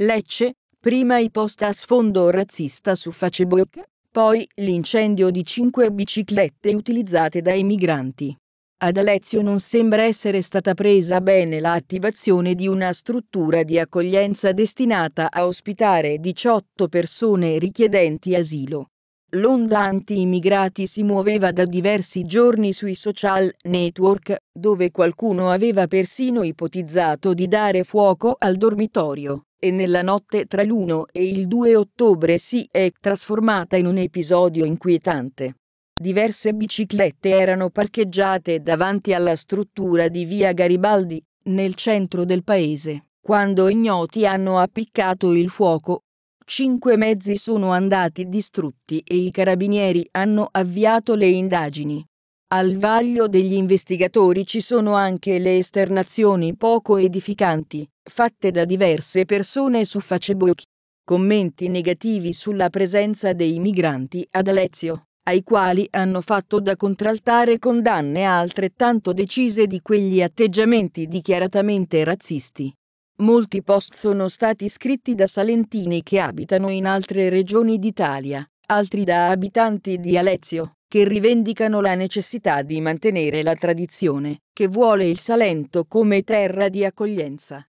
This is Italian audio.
Lecce, prima i post a sfondo razzista su Facebook, poi l'incendio di cinque biciclette utilizzate dai migranti. Ad Alezio non sembra essere stata presa bene l'attivazione di una struttura di accoglienza destinata a ospitare 18 persone richiedenti asilo. L'onda anti-immigrati si muoveva da diversi giorni sui social network, dove qualcuno aveva persino ipotizzato di dare fuoco al dormitorio e nella notte tra l'1 e il 2 ottobre si è trasformata in un episodio inquietante. Diverse biciclette erano parcheggiate davanti alla struttura di via Garibaldi, nel centro del paese, quando ignoti hanno appiccato il fuoco. Cinque mezzi sono andati distrutti e i carabinieri hanno avviato le indagini. Al vaglio degli investigatori ci sono anche le esternazioni poco edificanti fatte da diverse persone su Facebook. Commenti negativi sulla presenza dei migranti ad Alezio, ai quali hanno fatto da contraltare condanne altrettanto decise di quegli atteggiamenti dichiaratamente razzisti. Molti post sono stati scritti da salentini che abitano in altre regioni d'Italia, altri da abitanti di Alezio, che rivendicano la necessità di mantenere la tradizione, che vuole il Salento come terra di accoglienza.